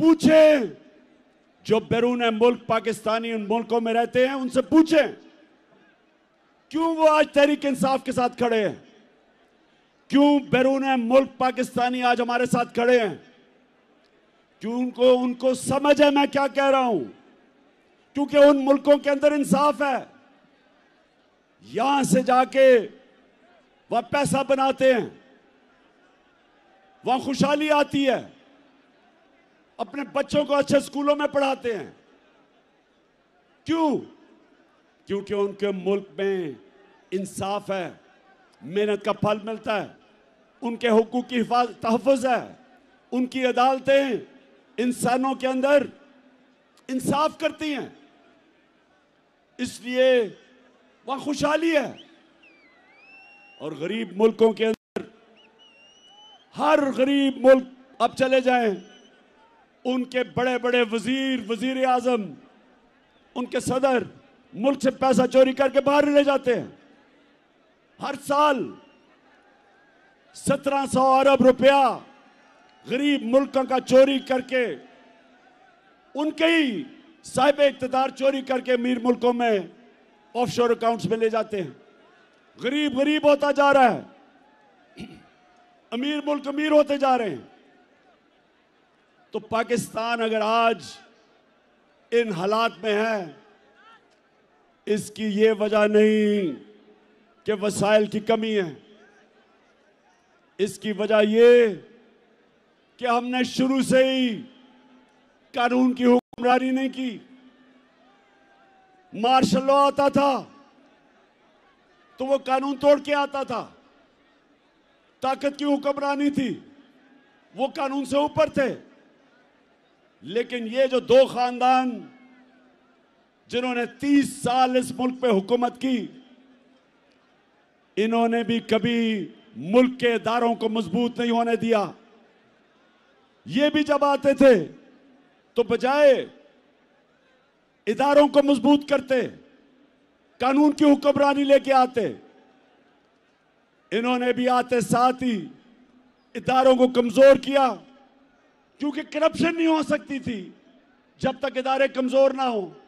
पूछे जो बैरून मुल्क पाकिस्तानी उन मुल्कों में रहते हैं उनसे पूछे क्यों वो आज तहरीक इंसाफ के साथ खड़े हैं क्यों बैरून मुल्क पाकिस्तानी आज हमारे साथ खड़े हैं क्यों उनको उनको समझ है मैं क्या कह रहा हूं क्योंकि उन मुल्कों के अंदर इंसाफ है यहां से जाके वह पैसा बनाते हैं वहां खुशहाली आती है अपने बच्चों को अच्छे स्कूलों में पढ़ाते हैं क्यों क्योंकि उनके मुल्क में इंसाफ है मेहनत का फल मिलता है उनके हकूक की हिफाजत तहफ़ है उनकी अदालतें इंसानों के अंदर इंसाफ करती हैं इसलिए वह खुशहाली है और गरीब मुल्कों के अंदर हर गरीब मुल्क अब चले जाएं उनके बड़े बड़े वजीर वजीर आजम उनके सदर मुल्क से पैसा चोरी करके बाहर ले जाते हैं हर साल सत्रह सौ अरब रुपया गरीब मुल्कों का चोरी करके उनके ही साहिब इकतदार चोरी करके अमीर मुल्कों में ऑफशोर अकाउंट्स में ले जाते हैं गरीब गरीब होता जा रहा है अमीर मुल्क अमीर होते जा रहे हैं तो पाकिस्तान अगर आज इन हालात में है इसकी ये वजह नहीं कि वसाइल की कमी है इसकी वजह ये कि हमने शुरू से ही कानून की हुक्मरानी नहीं की मार्शल लॉ आता था तो वो कानून तोड़ के आता था ताकत की हुक्मरानी थी वो कानून से ऊपर थे लेकिन ये जो दो खानदान जिन्होंने 30 साल इस मुल्क पे हुकूमत की इन्होंने भी कभी मुल्क के इदारों को मजबूत नहीं होने दिया ये भी जब आते थे तो बजाय इदारों को मजबूत करते कानून की हुक्मरानी लेके आते इन्होंने भी आते साथ ही इदारों को कमजोर किया क्योंकि करप्शन नहीं हो सकती थी जब तक इदारे कमजोर ना हो